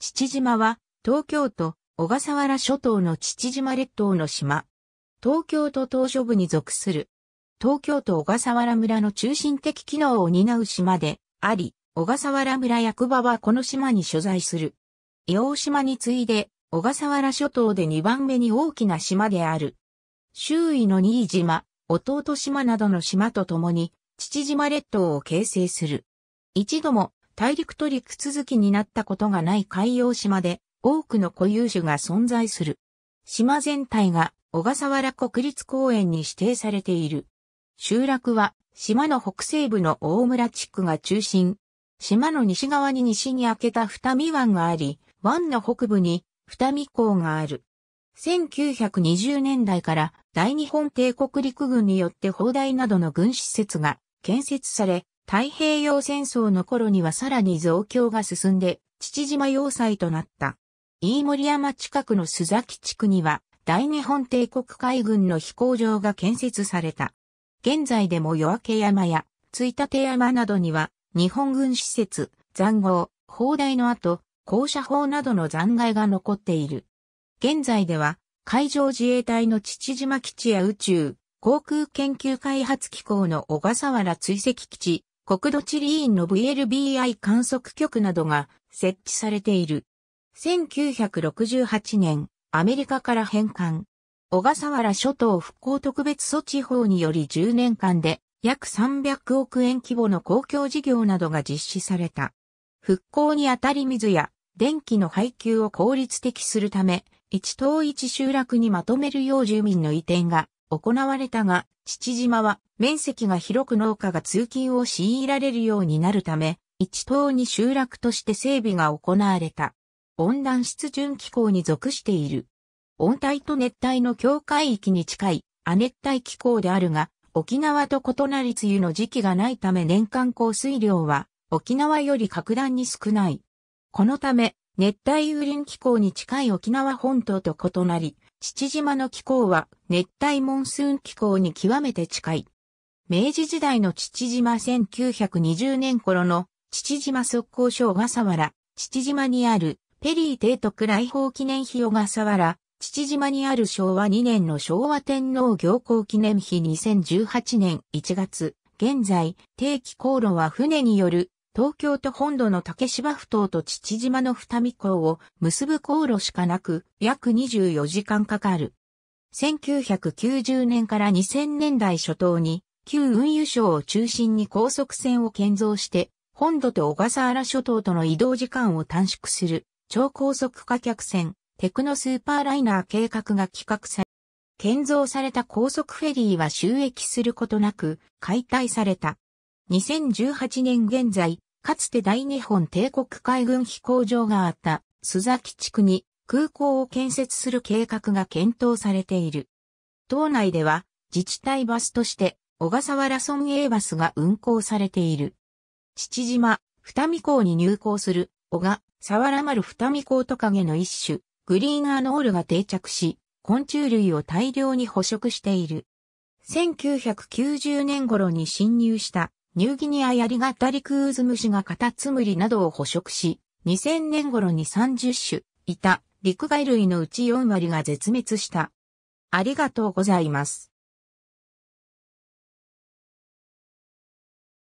父島は、東京都、小笠原諸島の父島列島の島。東京都島嶼部に属する。東京都小笠原村の中心的機能を担う島で、あり、小笠原村役場はこの島に所在する。洋黄島に次いで、小笠原諸島で2番目に大きな島である。周囲の新島、弟島などの島と共に、父島列島を形成する。一度も大陸と陸続きになったことがない海洋島で多くの固有種が存在する。島全体が小笠原国立公園に指定されている。集落は島の北西部の大村地区が中心。島の西側に西に開けた二見湾があり、湾の北部に二見港がある。1920年代から大日本帝国陸軍によって砲台などの軍施設が建設され、太平洋戦争の頃にはさらに増強が進んで、父島要塞となった。飯森山近くの須崎地区には、大日本帝国海軍の飛行場が建設された。現在でも夜明け山や、ついたて山などには、日本軍施設、残壕、砲台の後、校舎砲などの残骸が残っている。現在では、海上自衛隊の父島基地や宇宙、航空研究開発機構の小笠原追跡基地、国土地理院の VLBI 観測局などが設置されている。1968年、アメリカから返還。小笠原諸島復興特別措置法により10年間で約300億円規模の公共事業などが実施された。復興にあたり水や電気の配給を効率的するため、一島一集落にまとめるよう住民の移転が行われたが、父島は面積が広く農家が通勤を強いられるようになるため、一等に集落として整備が行われた。温暖湿潤気候に属している。温帯と熱帯の境界域に近い亜熱帯気候であるが、沖縄と異なり梅雨の時期がないため年間降水量は沖縄より格段に少ない。このため、熱帯雨林気候に近い沖縄本島と異なり、父島の気候は熱帯モンスーン気候に極めて近い。明治時代の父島1920年頃の父島速攻所小笠原、父島にあるペリー提督来訪記念碑小笠原、父島にある昭和2年の昭和天皇行幸記念碑2018年1月、現在、定期航路は船による東京都本土の竹芝埠島と父島の二見港を結ぶ航路しかなく、約24時間かかる。1990年から2000年代初頭に、旧運輸省を中心に高速船を建造して、本土と小笠原諸島との移動時間を短縮する、超高速化客船、テクノスーパーライナー計画が企画され、建造された高速フェリーは収益することなく解体された。2018年現在、かつて大日本帝国海軍飛行場があった須崎地区に空港を建設する計画が検討されている。島内では自治体バスとして小笠原村営バスが運行されている。父島、二見港に入港する小笠原丸二見港トカゲの一種、グリーンアノールが定着し、昆虫類を大量に捕食している。1990年頃に侵入したニューギニアやりがたりクーズムシがカタツムリなどを捕食し、2000年頃に30種いた陸外類のうち4割が絶滅した。ありがとうございます。